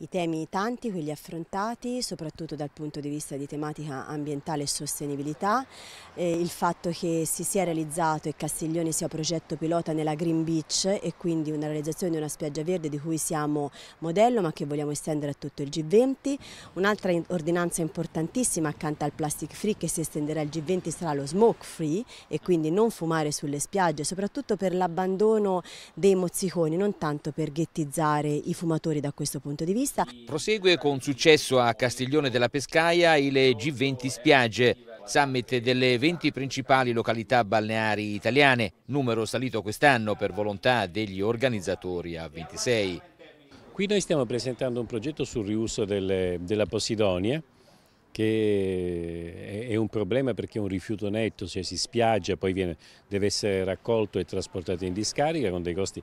I temi tanti, quelli affrontati, soprattutto dal punto di vista di tematica ambientale e sostenibilità, eh, il fatto che si sia realizzato e Castiglione sia progetto pilota nella Green Beach e quindi una realizzazione di una spiaggia verde di cui siamo modello ma che vogliamo estendere a tutto il G20, un'altra ordinanza importantissima accanto al plastic free che si estenderà al G20 sarà lo smoke free e quindi non fumare sulle spiagge, soprattutto per l'abbandono dei mozziconi, non tanto per ghettizzare i fumatori da questo punto di vista vista. Prosegue con successo a Castiglione della Pescaia il G20 Spiagge, summit delle 20 principali località balneari italiane, numero salito quest'anno per volontà degli organizzatori a 26. Qui noi stiamo presentando un progetto sul riuso delle, della Posidonia, che è un problema perché è un rifiuto netto, cioè si spiaggia, poi viene, deve essere raccolto e trasportato in discarica con dei costi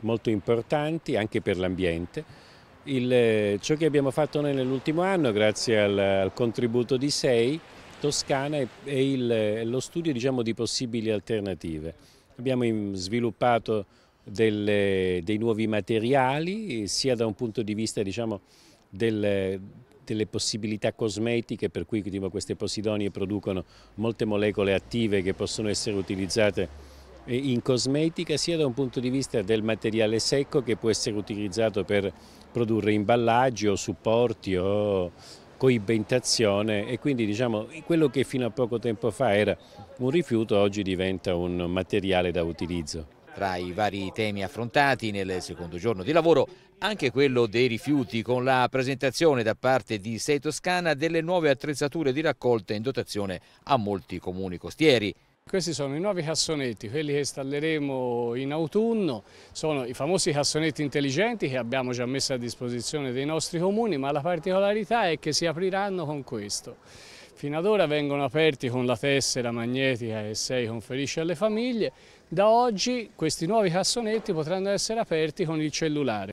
molto importanti anche per l'ambiente. Il, eh, ciò che abbiamo fatto noi nell'ultimo anno, grazie al, al contributo di SEI, Toscana è, e il, lo studio diciamo, di possibili alternative. Abbiamo sviluppato delle, dei nuovi materiali, sia da un punto di vista diciamo, del, delle possibilità cosmetiche, per cui queste posidonie producono molte molecole attive che possono essere utilizzate eh, in cosmetica sia da un punto di vista del materiale secco che può essere utilizzato per produrre imballaggi o supporti o coibentazione e quindi diciamo quello che fino a poco tempo fa era un rifiuto oggi diventa un materiale da utilizzo. Tra i vari temi affrontati nel secondo giorno di lavoro anche quello dei rifiuti con la presentazione da parte di Sei Toscana delle nuove attrezzature di raccolta in dotazione a molti comuni costieri. Questi sono i nuovi cassonetti, quelli che installeremo in autunno, sono i famosi cassonetti intelligenti che abbiamo già messo a disposizione dei nostri comuni, ma la particolarità è che si apriranno con questo. Fino ad ora vengono aperti con la tessera magnetica che 6 conferisce alle famiglie, da oggi questi nuovi cassonetti potranno essere aperti con il cellulare.